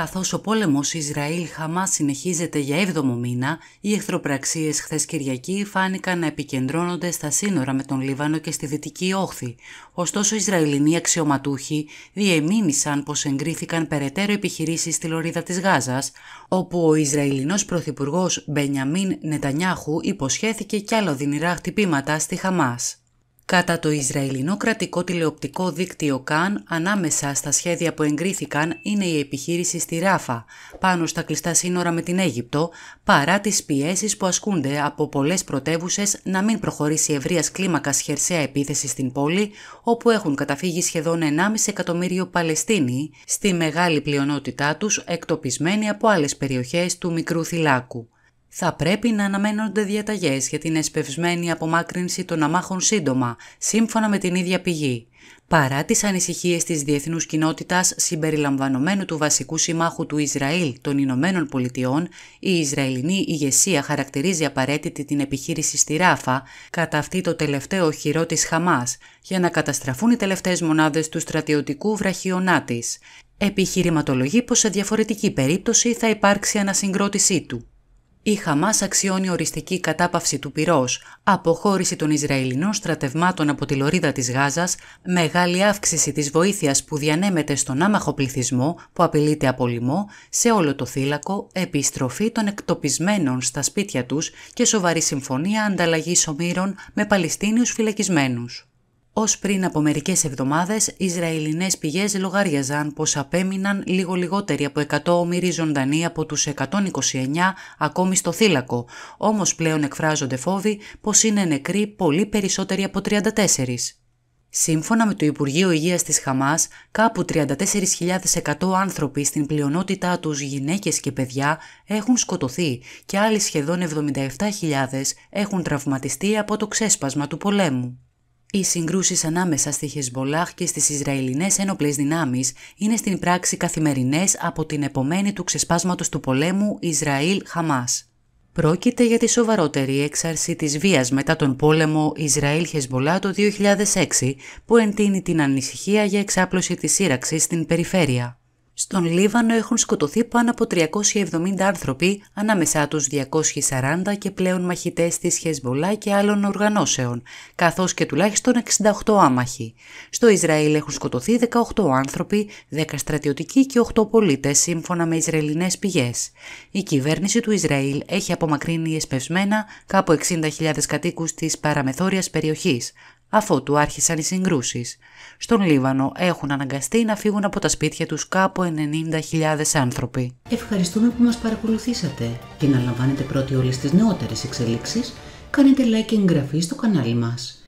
Καθώς ο πόλεμος Ισραήλ-Χαμά συνεχίζεται για 7ο μήνα, οι εχθροπραξίες χθες Κυριακή φάνηκαν να επικεντρώνονται στα σύνορα με τον Λίβανο και στη Δυτική Όχθη. Ωστόσο, οι Ισραηλινοί αξιωματούχοι διεμήνυσαν πως εγκρίθηκαν περαιτέρω επιχειρήσεις στη Λωρίδα της Γάζας, όπου ο Ισραηλινός Πρωθυπουργός Μπενιαμίν Νετανιάχου υποσχέθηκε κι άλλο δυνηρά χτυπήματα στη Χαμάς. Κατά το Ισραηλινό κρατικό τηλεοπτικό δίκτυο ΚΑΝ, ανάμεσα στα σχέδια που εγκρίθηκαν είναι η επιχείρηση στη Ράφα, πάνω στα κλειστά σύνορα με την Αίγυπτο, παρά τις πιέσεις που ασκούνται από πολλές πρωτεύουσες να μην προχωρήσει ευρείας κλίμακας χερσαία επίθεση στην πόλη, όπου έχουν καταφύγει σχεδόν 1,5 εκατομμύριο Παλαιστίνοι, στη μεγάλη πλειονότητά τους εκτοπισμένοι από άλλες περιοχές του Μικρού Θυλάκου. Θα πρέπει να αναμένονται διαταγές για την εσπευσμένη απομάκρυνση των αμάχων σύντομα, σύμφωνα με την ίδια πηγή. Παρά τις ανησυχίες της διεθνούς κοινότητας συμπεριλαμβανομένου του βασικού συμμάχου του Ισραήλ των Ηνωμένων Πολιτειών, η Ισραηλινή ηγεσία χαρακτηρίζει απαραίτητη την επιχείρηση στη Ράφα, κατά αυτή το τελευταίο χειρό της Χαμάς, για να καταστραφούν οι τελευταίες μονάδες του στρατιωτικού βραχιονά της. Επιχειρηματολογεί πως σε διαφορετική περίπτωση θα υπάρξει ανασυγκρότησή του. Η Χαμάς αξιώνει οριστική κατάπαυση του πυρός, αποχώρηση των Ισραηλινών στρατευμάτων από τη λωρίδα της Γάζας, μεγάλη αύξηση της βοήθειας που διανέμεται στον άμαχο πληθυσμό που απειλείται από λοιμό, σε όλο το θύλακο, επιστροφή των εκτοπισμένων στα σπίτια τους και σοβαρή συμφωνία ανταλλαγής ομήρων με Παλαιστίνιους φυλακισμένους. Ως πριν από μερικές εβδομάδες, Ισραηλινές πηγές λογαριαζαν πως απέμειναν λίγο λιγότεροι από 100 όμοιροι ζωντανοί από τους 129 ακόμη στο θύλακο, όμως πλέον εκφράζονται φόβοι πως είναι νεκροί πολύ περισσότεροι από 34. Σύμφωνα με το Υπουργείο Υγείας της Χαμάς, κάπου 34.100 άνθρωποι στην πλειονότητά τους γυναίκες και παιδιά έχουν σκοτωθεί και άλλοι σχεδόν 77.000 έχουν τραυματιστεί από το ξέσπασμα του πολέμου. Οι συγκρούσεις ανάμεσα στη Χεσμολάχ και στις Ισραηλινές ένοπλες δυνάμεις είναι στην πράξη καθημερινές από την επομένη του ξεσπάσματος του πολέμου Ισραήλ-Χαμά. Πρόκειται για τη σοβαρότερη έξαρση της βίας μετά τον πόλεμο Ισραήλ-Χεσμολά το 2006 που εντείνει την ανησυχία για εξάπλωση της σύραξης στην περιφέρεια. Στον Λίβανο έχουν σκοτωθεί πάνω από 370 άνθρωποι, ανάμεσά τους 240 και πλέον μαχητές της Χεσμολά και άλλων οργανώσεων, καθώς και τουλάχιστον 68 άμαχοι. Στο Ισραήλ έχουν σκοτωθεί 18 άνθρωποι, 10 στρατιωτικοί και 8 πολίτες, σύμφωνα με Ισραηλινές πηγές. Η κυβέρνηση του Ισραήλ έχει απομακρύνει εσπευσμένα κάπου 60.000 κατοίκους της παραμεθόριας περιοχής αφότου άρχισαν οι συγκρούσεις. Στον Λίβανο έχουν αναγκαστεί να φύγουν από τα σπίτια τους κάπου 90.000 άνθρωποι. Ευχαριστούμε που μας παρακολουθήσατε και να λαμβάνετε πρώτοι όλες τις νεότερες εξέλιξει κάνετε like και εγγραφή στο κανάλι μας.